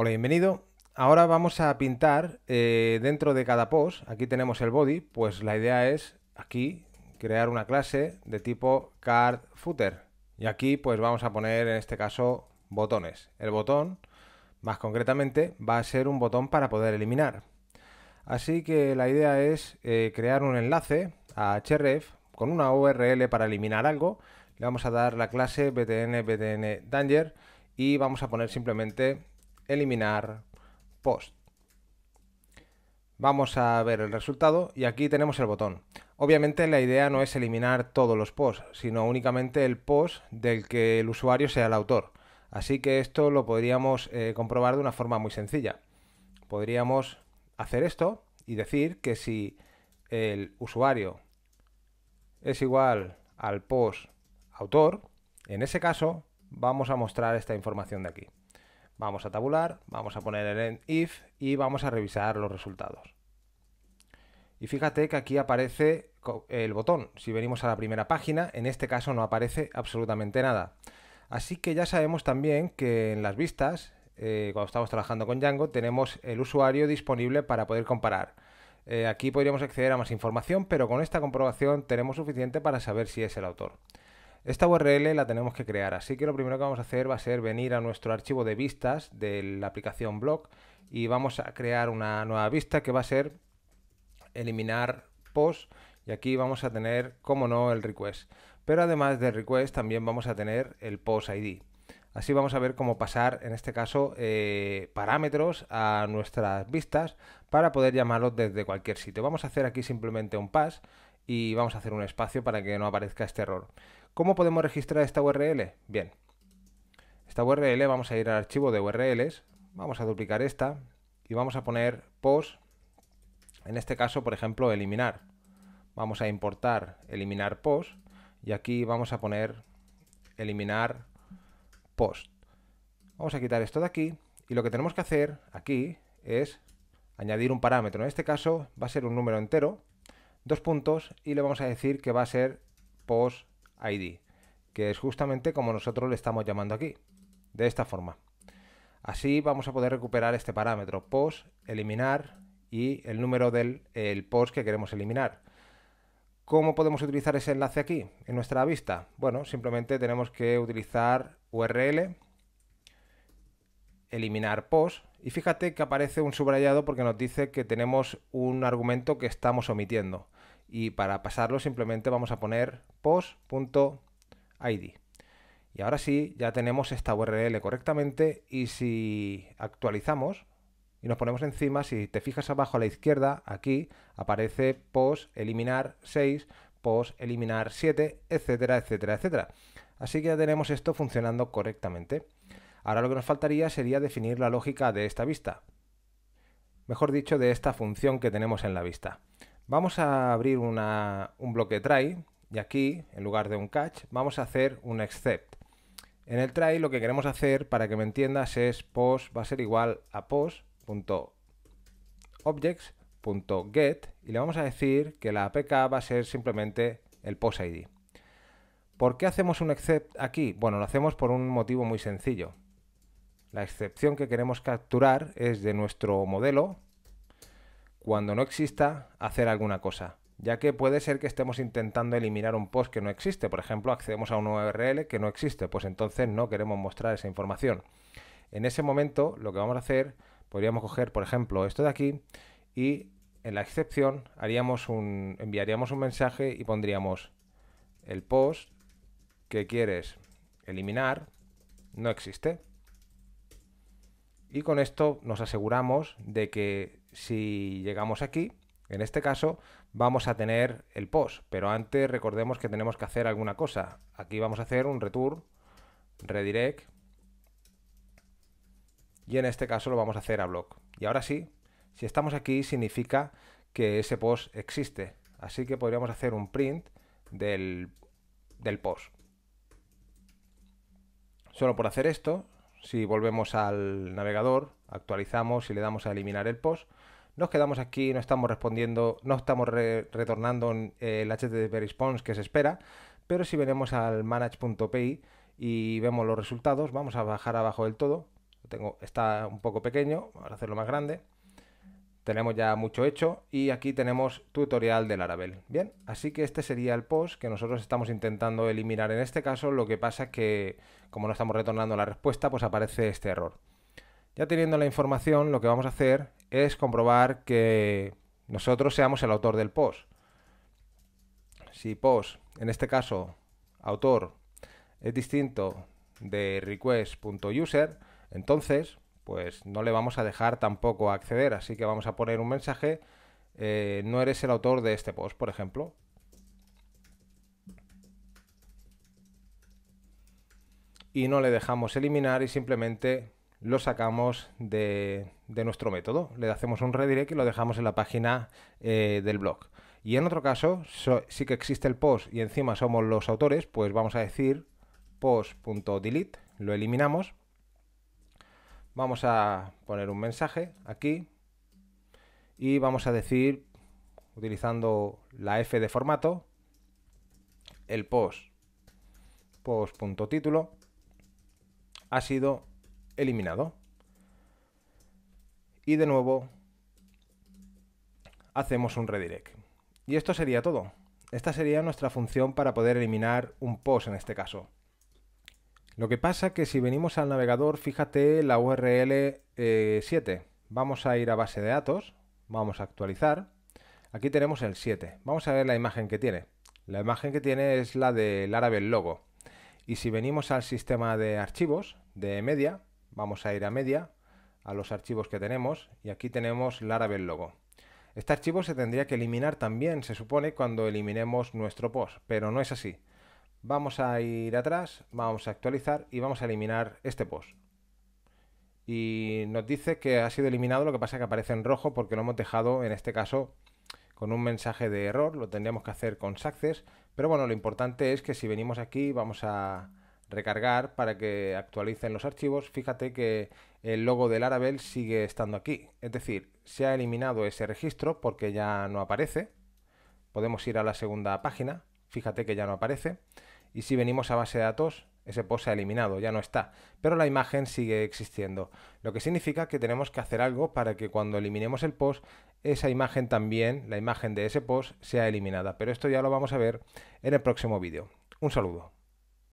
Hola, bienvenido. Ahora vamos a pintar eh, dentro de cada post, aquí tenemos el body, pues la idea es aquí crear una clase de tipo card footer. Y aquí pues vamos a poner en este caso botones. El botón, más concretamente, va a ser un botón para poder eliminar. Así que la idea es eh, crear un enlace a href con una URL para eliminar algo. Le vamos a dar la clase btn btn danger y vamos a poner simplemente eliminar post. Vamos a ver el resultado y aquí tenemos el botón. Obviamente la idea no es eliminar todos los posts, sino únicamente el post del que el usuario sea el autor. Así que esto lo podríamos eh, comprobar de una forma muy sencilla. Podríamos hacer esto y decir que si el usuario es igual al post autor, en ese caso vamos a mostrar esta información de aquí. Vamos a tabular, vamos a poner el end if y vamos a revisar los resultados. Y fíjate que aquí aparece el botón. Si venimos a la primera página, en este caso no aparece absolutamente nada. Así que ya sabemos también que en las vistas, eh, cuando estamos trabajando con Django, tenemos el usuario disponible para poder comparar. Eh, aquí podríamos acceder a más información, pero con esta comprobación tenemos suficiente para saber si es el autor. Esta URL la tenemos que crear, así que lo primero que vamos a hacer va a ser venir a nuestro archivo de vistas de la aplicación blog y vamos a crear una nueva vista que va a ser eliminar post y aquí vamos a tener, como no, el request. Pero además del request también vamos a tener el post ID. Así vamos a ver cómo pasar, en este caso, eh, parámetros a nuestras vistas para poder llamarlos desde cualquier sitio. Vamos a hacer aquí simplemente un pass y vamos a hacer un espacio para que no aparezca este error. ¿Cómo podemos registrar esta URL? Bien, esta URL vamos a ir al archivo de URLs, vamos a duplicar esta y vamos a poner post, en este caso, por ejemplo, eliminar. Vamos a importar eliminar post y aquí vamos a poner eliminar post. Vamos a quitar esto de aquí y lo que tenemos que hacer aquí es añadir un parámetro. En este caso va a ser un número entero, dos puntos y le vamos a decir que va a ser post ID, que es justamente como nosotros le estamos llamando aquí, de esta forma. Así vamos a poder recuperar este parámetro post, eliminar y el número del post que queremos eliminar. ¿Cómo podemos utilizar ese enlace aquí en nuestra vista? Bueno, simplemente tenemos que utilizar URL, eliminar post y fíjate que aparece un subrayado porque nos dice que tenemos un argumento que estamos omitiendo y para pasarlo simplemente vamos a poner post.id. Y ahora sí, ya tenemos esta URL correctamente y si actualizamos y nos ponemos encima, si te fijas abajo a la izquierda, aquí aparece post eliminar 6, post eliminar 7, etcétera, etcétera, etcétera. Así que ya tenemos esto funcionando correctamente. Ahora lo que nos faltaría sería definir la lógica de esta vista. Mejor dicho, de esta función que tenemos en la vista. Vamos a abrir un bloque try y aquí, en lugar de un catch, vamos a hacer un except. En el try lo que queremos hacer, para que me entiendas, es post va a ser igual a post.objects.get y le vamos a decir que la APK va a ser simplemente el post ID. ¿Por qué hacemos un except aquí? Bueno, lo hacemos por un motivo muy sencillo. La excepción que queremos capturar es de nuestro modelo cuando no exista, hacer alguna cosa, ya que puede ser que estemos intentando eliminar un post que no existe, por ejemplo, accedemos a un URL que no existe, pues entonces no queremos mostrar esa información. En ese momento, lo que vamos a hacer, podríamos coger, por ejemplo, esto de aquí y en la excepción haríamos un, enviaríamos un mensaje y pondríamos el post que quieres eliminar no existe. Y con esto nos aseguramos de que si llegamos aquí, en este caso, vamos a tener el post, pero antes recordemos que tenemos que hacer alguna cosa. Aquí vamos a hacer un return, redirect, y en este caso lo vamos a hacer a block. Y ahora sí, si estamos aquí significa que ese post existe. Así que podríamos hacer un print del, del post. Solo por hacer esto, si volvemos al navegador, actualizamos y le damos a eliminar el post, nos quedamos aquí, no estamos respondiendo, no estamos retornando eh, el HTTP response que se espera, pero si venimos al manage.py y vemos los resultados, vamos a bajar abajo del todo, tengo, está un poco pequeño, vamos a hacerlo más grande, tenemos ya mucho hecho y aquí tenemos tutorial del Arabel. Bien, así que este sería el post que nosotros estamos intentando eliminar en este caso. Lo que pasa es que como no estamos retornando la respuesta, pues aparece este error. Ya teniendo la información, lo que vamos a hacer es comprobar que nosotros seamos el autor del post. Si post, en este caso, autor es distinto de request.user, entonces pues no le vamos a dejar tampoco acceder. Así que vamos a poner un mensaje. Eh, no eres el autor de este post, por ejemplo. Y no le dejamos eliminar y simplemente lo sacamos de, nuestro método. Le hacemos un redirect y lo dejamos en la página eh, del blog. Y en otro caso, si sí que existe el post y encima somos los autores, pues vamos a decir post.delete, lo eliminamos Vamos a poner un mensaje aquí y vamos a decir, utilizando la F de formato, el post, post.título, ha sido eliminado. Y de nuevo, hacemos un redirect. Y esto sería todo. Esta sería nuestra función para poder eliminar un post en este caso. Lo que pasa que si venimos al navegador, fíjate la URL 7. Eh, vamos a ir a base de datos, vamos a actualizar. Aquí tenemos el 7. Vamos a ver la imagen que tiene. La imagen que tiene es la del Laravel logo. Y si venimos al sistema de archivos de media, vamos a ir a media, a los archivos que tenemos, y aquí tenemos Laravel logo. Este archivo se tendría que eliminar también, se supone, cuando eliminemos nuestro post, pero no es así. Vamos a ir atrás, vamos a actualizar y vamos a eliminar este post. Y nos dice que ha sido eliminado, lo que pasa es que aparece en rojo porque lo hemos dejado, en este caso, con un mensaje de error. Lo tendríamos que hacer con Success. Pero bueno, lo importante es que si venimos aquí vamos a recargar para que actualicen los archivos. Fíjate que el logo del Laravel sigue estando aquí. Es decir, se ha eliminado ese registro porque ya no aparece. Podemos ir a la segunda página. Fíjate que ya no aparece y si venimos a base de datos, ese post se ha eliminado, ya no está, pero la imagen sigue existiendo, lo que significa que tenemos que hacer algo para que cuando eliminemos el post, esa imagen también, la imagen de ese post, sea eliminada, pero esto ya lo vamos a ver en el próximo vídeo. Un saludo.